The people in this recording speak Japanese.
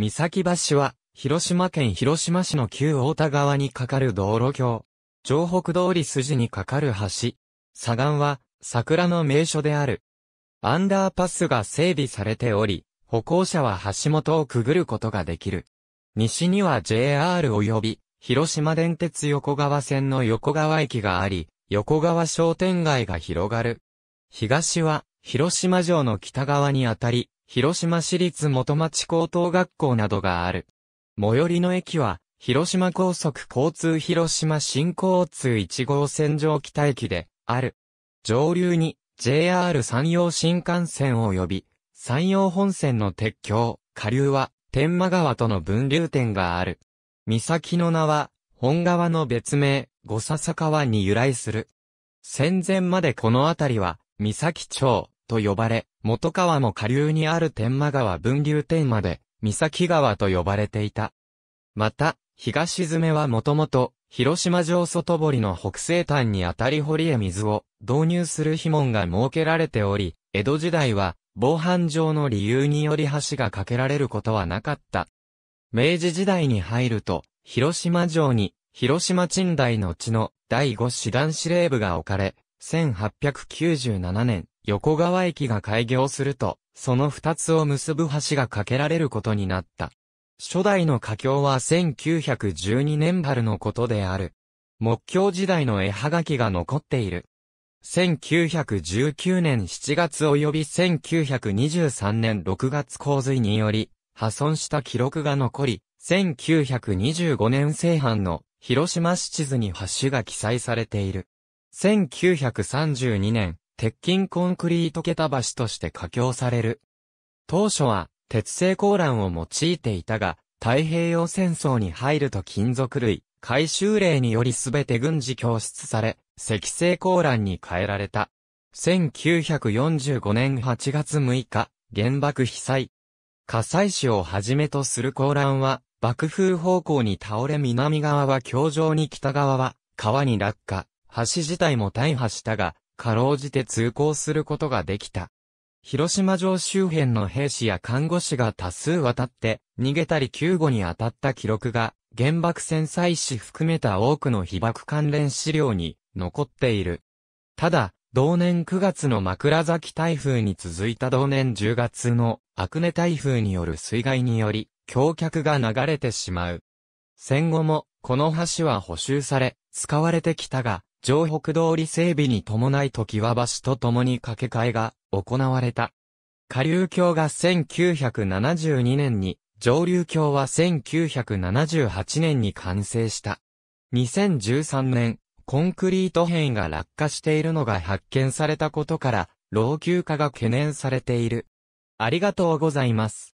三崎橋は、広島県広島市の旧大田川に架かる道路橋。城北通り筋に架かる橋。左岸は、桜の名所である。アンダーパスが整備されており、歩行者は橋本をくぐることができる。西には JR 及び、広島電鉄横川線の横川駅があり、横川商店街が広がる。東は、広島城の北側にあたり、広島市立元町高等学校などがある。最寄りの駅は、広島高速交通広島新交通1号線上北駅で、ある。上流に、JR 山陽新幹線及び、山陽本線の鉄橋、下流は、天満川との分流点がある。岬の名は、本川の別名、五笹川に由来する。戦前までこの辺りは、三崎町、と呼ばれ、元川も下流にある天満川分流天まで、三崎川と呼ばれていた。また、東詰はもともと、広島城外堀の北西端にあたり堀へ水を導入する碑文が設けられており、江戸時代は防犯上の理由により橋が架けられることはなかった。明治時代に入ると、広島城に広島鎮台の地の第五師団司令部が置かれ、1897年、横川駅が開業すると、その二つを結ぶ橋が架けられることになった。初代の架橋は1912年春のことである。木橋時代の絵はがきが残っている。1919年7月及び1923年6月洪水により、破損した記録が残り、1925年製版の広島市地図に橋が記載されている。1932年、鉄筋コンクリート桁橋として架橋される。当初は、鉄製鋼卵を用いていたが、太平洋戦争に入ると金属類、回収令によりすべて軍事供出され、石製鋼卵に変えられた。1945年8月6日、原爆被災。火災死をはじめとする鋼卵は、爆風方向に倒れ南側は橋上に北側は、川に落下、橋自体も大破したが、かろうじて通行することができた。広島城周辺の兵士や看護師が多数渡って、逃げたり救護に当たった記録が、原爆戦災史含めた多くの被爆関連資料に残っている。ただ、同年9月の枕崎台風に続いた同年10月のアクネ台風による水害により、橋脚が流れてしまう。戦後も、この橋は補修され、使われてきたが、城北通り整備に伴い時は橋と共に架け替えが行われた。下流橋が1972年に、上流橋は1978年に完成した。2013年、コンクリート片が落下しているのが発見されたことから、老朽化が懸念されている。ありがとうございます。